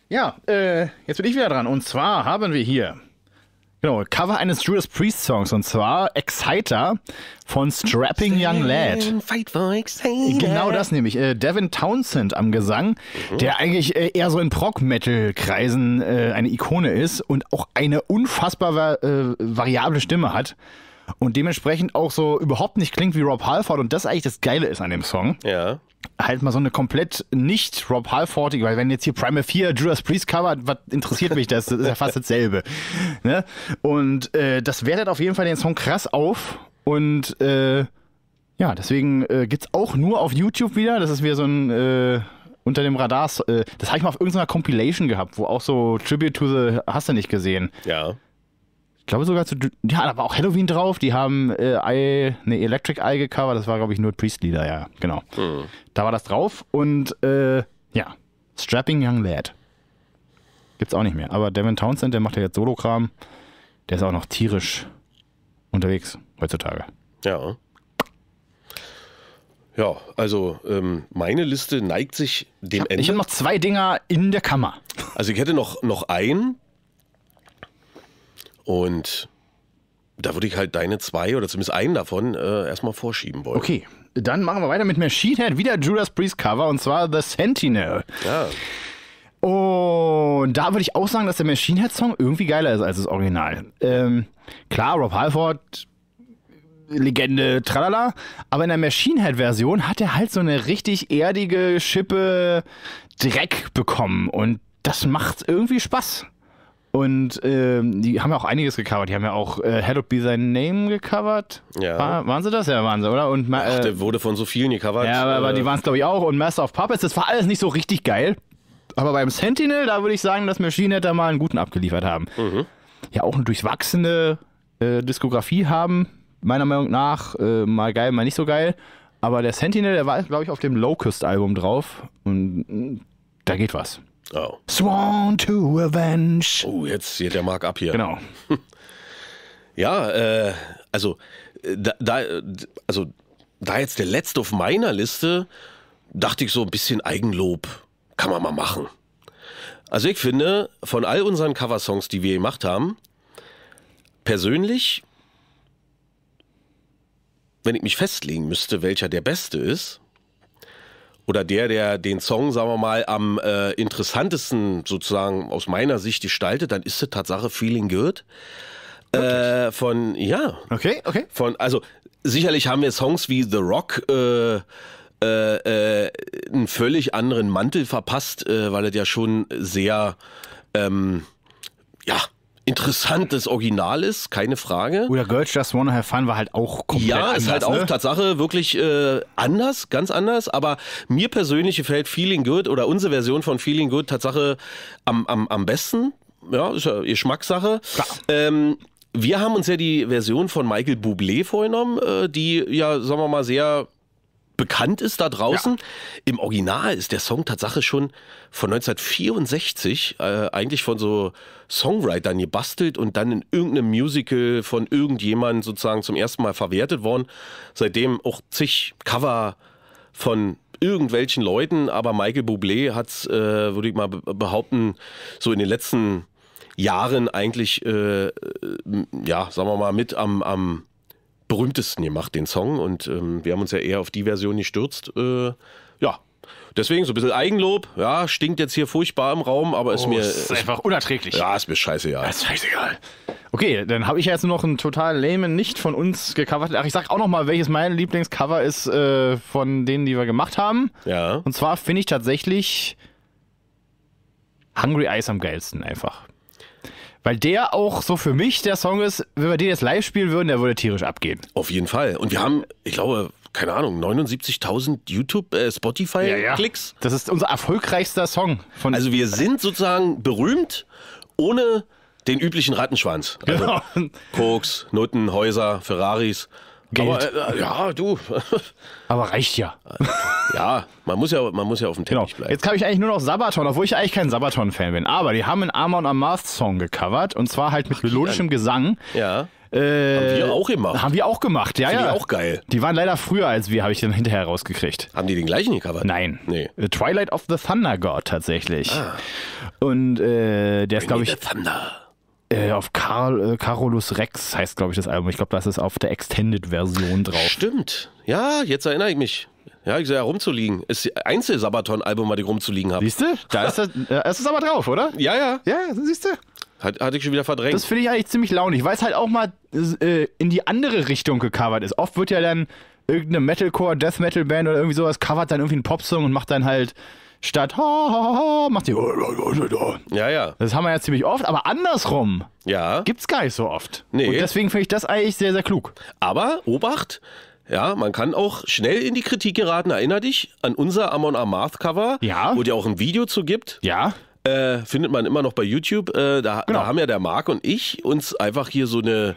Ja, äh, jetzt bin ich wieder dran. Und zwar haben wir hier Genau, Cover eines Judas Priest Songs und zwar Exciter von Strapping Young Lad. Fight for Genau das nämlich. Äh, Devin Townsend am Gesang, mhm. der eigentlich äh, eher so in Prog-Metal-Kreisen äh, eine Ikone ist und auch eine unfassbar äh, variable Stimme hat und dementsprechend auch so überhaupt nicht klingt wie Rob Halford und das eigentlich das Geile ist an dem Song. Ja halt mal so eine komplett nicht Rob Halfortige, weil wenn jetzt hier Primal 4 Judas Priest Cover, was interessiert mich das? Das ist ja fast dasselbe. Ne? Und äh, das wertet auf jeden Fall den Song krass auf und äh, ja, deswegen äh, gibt's auch nur auf YouTube wieder. Das ist wieder so ein äh, unter dem Radar. Äh, das habe ich mal auf irgendeiner Compilation gehabt, wo auch so Tribute to the hast du nicht gesehen. Ja glaube sogar zu. Ja, da war auch Halloween drauf. Die haben äh, Eye, nee, Electric Eye gecovert. Das war, glaube ich, nur Priestley da, ja. Genau. Hm. Da war das drauf. Und äh, ja, Strapping Young Lad. Gibt's auch nicht mehr. Aber Devin Townsend, der macht ja jetzt Solo-Kram. Der ist auch noch tierisch unterwegs heutzutage. Ja. Ja, also ähm, meine Liste neigt sich dem ich hab, Ende. Ich habe noch zwei Dinger in der Kammer. Also ich hätte noch, noch einen, und da würde ich halt deine zwei oder zumindest einen davon äh, erstmal vorschieben wollen. Okay, dann machen wir weiter mit Machine Head, wieder Judas Priest Cover und zwar The Sentinel. Ja. Und da würde ich auch sagen, dass der Machine Head Song irgendwie geiler ist als das Original. Ähm, klar, Rob Halford, Legende, tralala. Aber in der Machine Head Version hat er halt so eine richtig erdige Schippe Dreck bekommen und das macht irgendwie Spaß. Und ähm, die haben ja auch einiges gecovert. Die haben ja auch äh, Hello Be Thy Name gecovert. Ja. War, waren sie das? Ja, waren sie, oder? Und, Ach, äh, der wurde von so vielen gecovert. Ja, aber, aber die äh. waren es, glaube ich, auch. Und Master of Puppets, das war alles nicht so richtig geil. Aber beim Sentinel, da würde ich sagen, dass Machine Head da mal einen guten abgeliefert haben. Mhm. Ja, auch eine durchwachsene äh, Diskografie haben, meiner Meinung nach. Äh, mal geil, mal nicht so geil. Aber der Sentinel, der war, glaube ich, auf dem Locust-Album drauf. Und mm, da geht was. Oh. Sworn to avenge. Oh, jetzt geht der Mark ab hier. Genau. ja, äh, also äh, da, da, also da jetzt der letzte auf meiner Liste, dachte ich so ein bisschen Eigenlob kann man mal machen. Also ich finde, von all unseren Coversongs, die wir gemacht haben, persönlich, wenn ich mich festlegen müsste, welcher der beste ist, oder der, der den Song, sagen wir mal, am äh, interessantesten sozusagen aus meiner Sicht gestaltet, dann ist es Tatsache Feeling Good. Äh, von, ja. Okay, okay. Von, also, sicherlich haben wir Songs wie The Rock, äh, äh, äh einen völlig anderen Mantel verpasst, äh, weil es ja schon sehr, ähm, ja, interessantes Original ist, keine Frage. Oder oh, Girls Just Wanna Have Fun war halt auch komplett Ja, anders, ist halt auch ne? Tatsache wirklich äh, anders, ganz anders, aber mir persönlich gefällt Feeling Good oder unsere Version von Feeling Good Tatsache am, am, am besten. Ja, ist ja Geschmackssache. Klar. Ähm, wir haben uns ja die Version von Michael Bublé vorgenommen, äh, die ja, sagen wir mal, sehr bekannt ist da draußen. Ja. Im Original ist der Song Tatsache schon von 1964 äh, eigentlich von so Songwritern gebastelt und dann in irgendeinem Musical von irgendjemandem sozusagen zum ersten Mal verwertet worden. Seitdem auch zig Cover von irgendwelchen Leuten, aber Michael Bublé hat es, äh, würde ich mal behaupten, so in den letzten Jahren eigentlich, äh, ja, sagen wir mal, mit am, am berühmtesten gemacht, den Song. Und ähm, wir haben uns ja eher auf die Version gestürzt. Äh, ja, Deswegen so ein bisschen Eigenlob, ja, stinkt jetzt hier furchtbar im Raum, aber ist oh, mir. Ist einfach unerträglich. Ja, ist mir scheißegal. Ist scheißegal. Okay, dann habe ich ja jetzt noch einen total lame, nicht von uns gecovert. Ach, ich sag auch nochmal, welches mein Lieblingscover ist äh, von denen, die wir gemacht haben. Ja. Und zwar finde ich tatsächlich Hungry Eyes am geilsten einfach. Weil der auch so für mich der Song ist, wenn wir den jetzt live spielen würden, der würde tierisch abgehen. Auf jeden Fall. Und wir haben, ich glaube, keine Ahnung, 79.000 YouTube, äh, Spotify-Klicks. Ja, ja. Das ist unser erfolgreichster Song. Von also wir sind sozusagen berühmt, ohne den üblichen Rattenschwanz. Also genau. Koks, Nutten, Häuser, Ferraris. Geld. Aber, äh, ja, du. Aber reicht ja. Äh, ja, man muss ja, man muss ja auf dem genau. Teppich genau. bleiben. Jetzt habe ich eigentlich nur noch Sabaton, obwohl ich eigentlich kein Sabaton-Fan bin. Aber die haben einen Armor Amon Amarth-Song gecovert und zwar halt mit Ach, melodischem Gesang. Ja. Äh, haben wir auch gemacht. Haben wir auch gemacht, ja, Find ja. Die auch geil. Die waren leider früher als wir, habe ich dann hinterher rausgekriegt. Haben die den gleichen gecovert? Nein. Nee. The Twilight of the Thunder God tatsächlich. Ah. Und äh, der ist, glaube ich. The Thunder äh, auf Carl, äh, Carolus Rex heißt, glaube ich, das Album. Ich glaube, das ist auf der Extended-Version drauf. Stimmt. Ja, jetzt erinnere ich mich. Ja, ich so, ja, rumzuliegen. Ist Einzel-Sabaton-Album, was ich rumzuliegen habe. Siehst du? Da ist das, äh, aber drauf, oder? Ja, ja. Ja, siehst du? Hat, hatte ich schon wieder verdrängt. Das finde ich eigentlich ziemlich launig, weil es halt auch mal äh, in die andere Richtung gecovert ist. Oft wird ja dann irgendeine Metalcore, Death Metal Band oder irgendwie sowas covert dann irgendwie einen Popsong und macht dann halt Statt ha, ha, ha, macht die. Ja, ja. Das haben wir ja ziemlich oft, aber andersrum. Ja. es gar nicht so oft. Nee. Und deswegen finde ich das eigentlich sehr, sehr klug. Aber, Obacht, ja, man kann auch schnell in die Kritik geraten. Erinner dich an unser Amon Amarth Cover, ja. wo dir auch ein Video zu gibt. Ja. Äh, findet man immer noch bei YouTube. Äh, da, genau. da haben ja der Marc und ich uns einfach hier so eine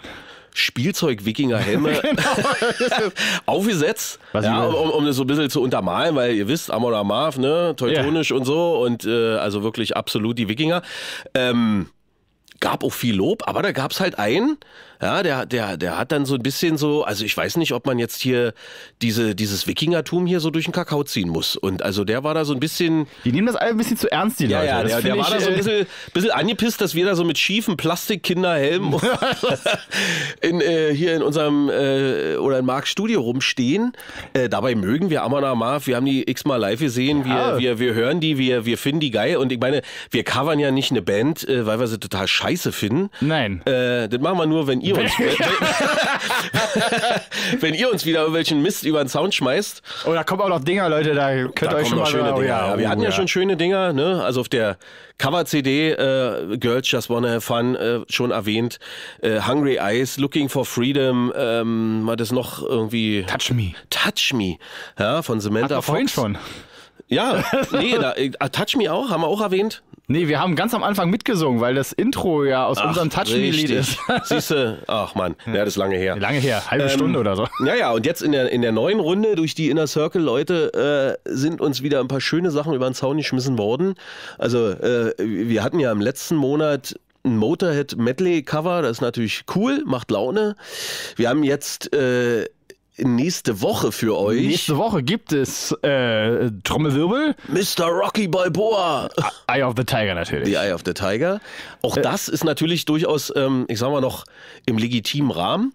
Spielzeug-Wikinger-Helme genau. aufgesetzt, ja, um, um, das so ein bisschen zu untermalen, weil ihr wisst, Amon Amarth, ne, teutonisch yeah. und so und äh, also wirklich absolut die Wikinger. Ähm, gab auch viel Lob, aber da gab es halt einen, ja, der, der, der hat dann so ein bisschen so, also ich weiß nicht, ob man jetzt hier diese, dieses Wikingertum hier so durch den Kakao ziehen muss. Und also der war da so ein bisschen. Die nehmen das alle ein bisschen zu ernst, die ja, Leute. Ja, das der, der ich, war da so ein äh, bisschen, bisschen, angepisst, dass wir da so mit schiefen Plastikkinderhelmen in, äh, hier in unserem äh, oder in Marks Studio rumstehen. Äh, dabei mögen wir Amana Marv, wir haben die x-mal live gesehen, ja. wir, wir, wir hören die, wir, wir finden die geil. Und ich meine, wir covern ja nicht eine Band, äh, weil wir sie total scheiße finden. Nein. Äh, das machen wir nur, wenn ihr ihr uns, wenn, wenn ihr uns wieder irgendwelchen Mist über den Sound schmeißt. Oh, da kommen auch noch Dinger, Leute, da könnt ihr euch schon mal schöne oh Dinger. Ja, wir oh hatten ja, schon schöne Dinger, ne? Also auf der Cover-CD äh, Girls Just Wanna Have Fun äh, schon erwähnt, äh, Hungry Eyes, Looking for Freedom, ähm, war das noch irgendwie Touch Me. Touch Me, ja, von Samantha Hat Fox. vorhin schon. Ja, nee, da, äh, Touch Me auch, haben wir auch erwähnt. Nee, wir haben ganz am Anfang mitgesungen, weil das Intro ja aus ach, unserem Touch Me Lied ist. Siehste, ach man, ja, das ist lange her. Lange her, halbe ähm, Stunde oder so. Ja, ja, und jetzt in der, in der neuen Runde durch die Inner Circle Leute äh, sind uns wieder ein paar schöne Sachen über den Zaun geschmissen worden. Also, äh, wir hatten ja im letzten Monat ein Motorhead Medley Cover, das ist natürlich cool, macht Laune. Wir haben jetzt äh, nächste Woche für euch. Nächste Woche gibt es äh, Trommelwirbel. Mr. Rocky Balboa. Eye of the Tiger natürlich. Die Eye of the Tiger. Auch äh, das ist natürlich durchaus, ähm, ich sag mal noch, im legitimen Rahmen.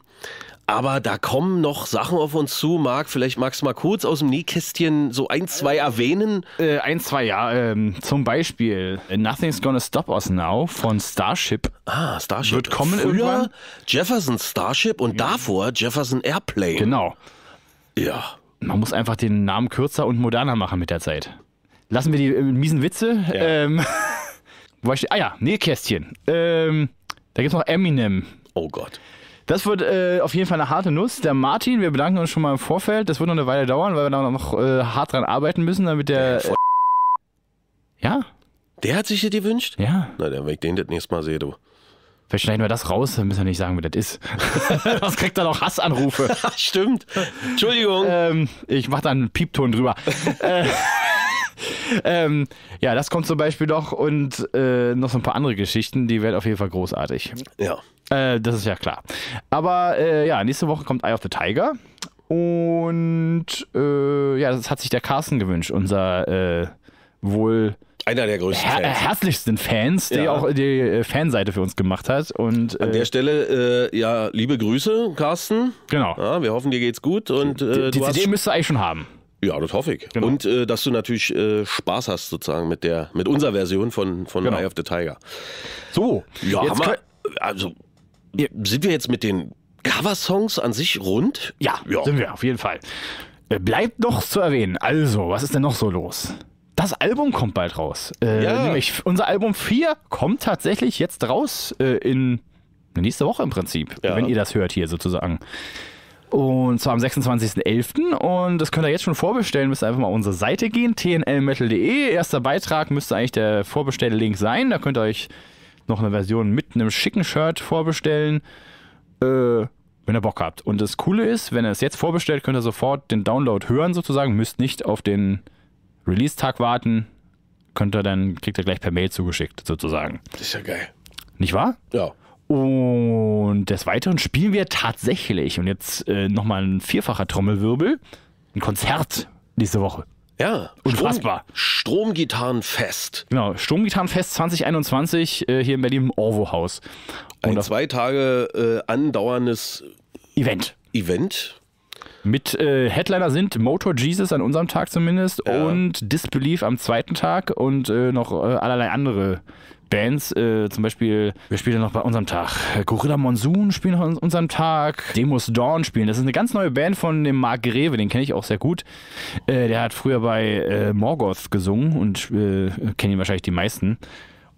Aber da kommen noch Sachen auf uns zu. Marc, vielleicht magst du mal kurz aus dem Nähkästchen so ein, zwei erwähnen. Äh, ein, zwei, ja. Ähm, zum Beispiel äh, Nothing's Gonna Stop Us Now von Starship. Ah, Starship. Wird kommen Früher irgendwann. Jefferson Starship und ja. davor Jefferson Airplane. Genau. Ja. Man muss einfach den Namen kürzer und moderner machen mit der Zeit. Lassen wir die äh, miesen Witze. Ja. Ähm, ah ja, Nähkästchen. Ähm, da gibt es noch Eminem. Oh Gott. Das wird äh, auf jeden Fall eine harte Nuss. Der Martin, wir bedanken uns schon mal im Vorfeld. Das wird noch eine Weile dauern, weil wir da noch äh, hart dran arbeiten müssen, damit der. Äh, ja? Der hat sich dir gewünscht? Ja. Na, dann, wenn ich den das nächste Mal sehe, du. Vielleicht schneiden wir das raus, dann müssen wir nicht sagen, wie das ist. Sonst kriegt er noch Hassanrufe. Stimmt. Entschuldigung. Ähm, ich mache da einen Piepton drüber. äh, ähm, ja, das kommt zum Beispiel noch und äh, noch so ein paar andere Geschichten. Die werden auf jeden Fall großartig. Ja. Äh, das ist ja klar. Aber äh, ja, nächste Woche kommt Eye of the Tiger. Und äh, ja, das hat sich der Carsten gewünscht, unser äh, wohl einer der größten her Fans. herzlichsten Fans, der ja. auch die äh, Fanseite für uns gemacht hat. Und, äh, An der Stelle, äh, ja, liebe Grüße, Carsten. Genau. Ja, wir hoffen, dir geht's gut. Und, die, die äh, CD müsste eigentlich schon haben. Ja, das hoffe ich. Genau. Und äh, dass du natürlich äh, Spaß hast sozusagen mit der, mit unserer Version von, von genau. Eye of the Tiger. So. Ja, jetzt Hammer. Also ja. sind wir jetzt mit den Cover-Songs an sich rund? Ja, ja, sind wir auf jeden Fall. Äh, bleibt noch zu erwähnen. Also, was ist denn noch so los? Das Album kommt bald raus. Äh, ja. Nämlich unser Album 4 kommt tatsächlich jetzt raus äh, in nächste Woche im Prinzip, ja. wenn ihr das hört hier sozusagen. Und zwar am 26.11. Und das könnt ihr jetzt schon vorbestellen. Müsst ihr einfach mal auf unsere Seite gehen, tnlmetal.de. Erster Beitrag müsste eigentlich der Vorbestelllink sein. Da könnt ihr euch noch eine Version mit einem schicken Shirt vorbestellen. Äh, wenn ihr Bock habt. Und das Coole ist, wenn ihr es jetzt vorbestellt, könnt ihr sofort den Download hören sozusagen. Müsst nicht auf den Release-Tag warten. Könnt ihr dann, kriegt ihr gleich per Mail zugeschickt sozusagen. Das ist ja geil. Nicht wahr? Ja. Und des Weiteren spielen wir tatsächlich, und jetzt äh, nochmal ein vierfacher Trommelwirbel, ein Konzert nächste Woche. Ja, unfassbar. Strom, Stromgitarrenfest. Genau, Stromgitarrenfest 2021 äh, hier in Berlin im Orwo-Haus. Ein zwei Tage äh, andauerndes Event. Event mit äh, Headliner sind Motor Jesus an unserem Tag zumindest ja. und Disbelief am zweiten Tag und äh, noch äh, allerlei andere Bands. Äh, zum Beispiel, wir spielen noch bei unserem Tag. Äh, Gorilla Monsoon spielen noch an unserem Tag. Demos Dawn spielen. Das ist eine ganz neue Band von dem Mark Greve, den kenne ich auch sehr gut. Äh, der hat früher bei Morgoth gesungen und kennen ihn wahrscheinlich die meisten.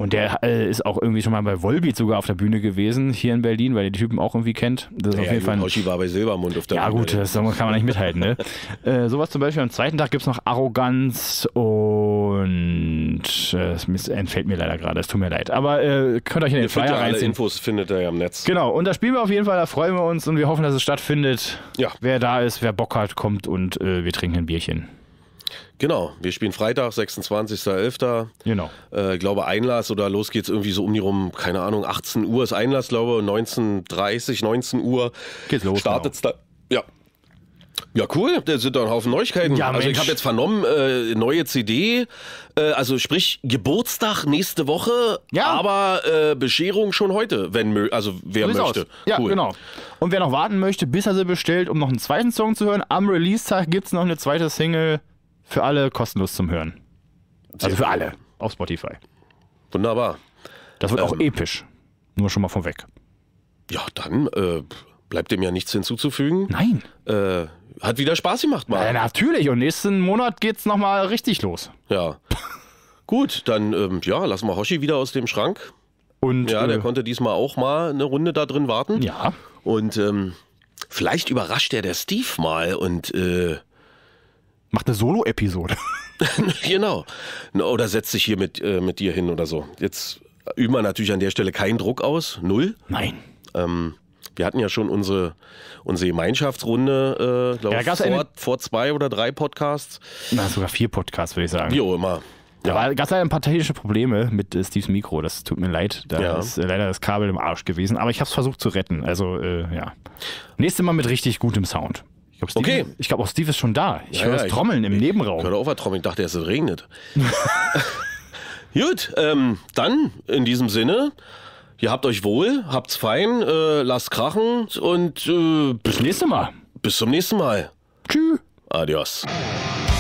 Und der äh, ist auch irgendwie schon mal bei Volbeat sogar auf der Bühne gewesen, hier in Berlin, weil der die Typen auch irgendwie kennt. Das ist ja, auf jeden Fall. Hoshi war bei Silbermund auf der ja, Bühne. Ja, gut, das kann man nicht mithalten, ne? äh, sowas zum Beispiel am zweiten Tag gibt es noch Arroganz und. Es äh, entfällt mir leider gerade, es tut mir leid. Aber äh, könnt euch in den Ihr Flyer reinziehen. Infos findet ihr ja im Netz. Genau, und da spielen wir auf jeden Fall, da freuen wir uns und wir hoffen, dass es stattfindet. Ja. Wer da ist, wer Bock hat, kommt und äh, wir trinken ein Bierchen. Genau, wir spielen Freitag, 26.11. Genau. Äh, glaube Einlass oder los geht's irgendwie so um die rum, keine Ahnung, 18 Uhr ist Einlass, glaube 19.30, 19 Uhr. Geht's los. Startet's genau. da. Ja, ja, cool. Da sind doch ein Haufen Neuigkeiten. Ja, also ich habe jetzt vernommen, äh, neue CD, äh, also sprich Geburtstag nächste Woche, ja. aber äh, Bescherung schon heute, wenn also wer so möchte. Aus. Ja, cool. genau. Und wer noch warten möchte, bis er sie bestellt, um noch einen zweiten Song zu hören, am Release-Tag gibt es noch eine zweite Single für alle kostenlos zum Hören. Also Sehr also für cool. alle. Auf Spotify. Wunderbar. Das wird ähm, auch episch. Nur schon mal vorweg. Ja, dann äh, bleibt dem ja nichts hinzuzufügen. Nein. Äh, hat wieder Spaß gemacht, mal. Ja, natürlich. Und nächsten Monat geht's nochmal richtig los. Ja. Gut, dann ähm, ja, lassen wir Hoshi wieder aus dem Schrank. Und, ja, der äh, konnte diesmal auch mal eine Runde da drin warten. Ja. Und ähm, vielleicht überrascht er der Steve mal und äh, Macht eine Solo-Episode. genau. Oder setzt sich hier mit, äh, mit dir hin oder so. Jetzt üben wir natürlich an der Stelle keinen Druck aus. Null. Nein. Ähm, wir hatten ja schon unsere, unsere Gemeinschaftsrunde, äh, glaube ich, vor, vor, zwei oder drei Podcasts. Na, sogar vier Podcasts, würde ich sagen. Wie auch immer. Ja. Da gab es leider ein paar technische Probleme mit äh, Steves Mikro. Das tut mir leid. Da ja. ist äh, leider das Kabel im Arsch gewesen. Aber ich habe es versucht zu retten. Also, äh, ja. Nächstes Mal mit richtig gutem Sound glaube, Steve, okay. ich glaube, auch Steve ist schon da. Ich ja, höre ja, das Trommeln ich, im ich, Nebenraum. Ich höre auch Trommeln. Ich dachte, es regnet. Gut, ähm, dann in diesem Sinne. Ihr habt euch wohl, habt's fein, äh, lasst krachen und äh, bis zum nächsten Mal. Bis zum nächsten Mal. Tschüss. Adios.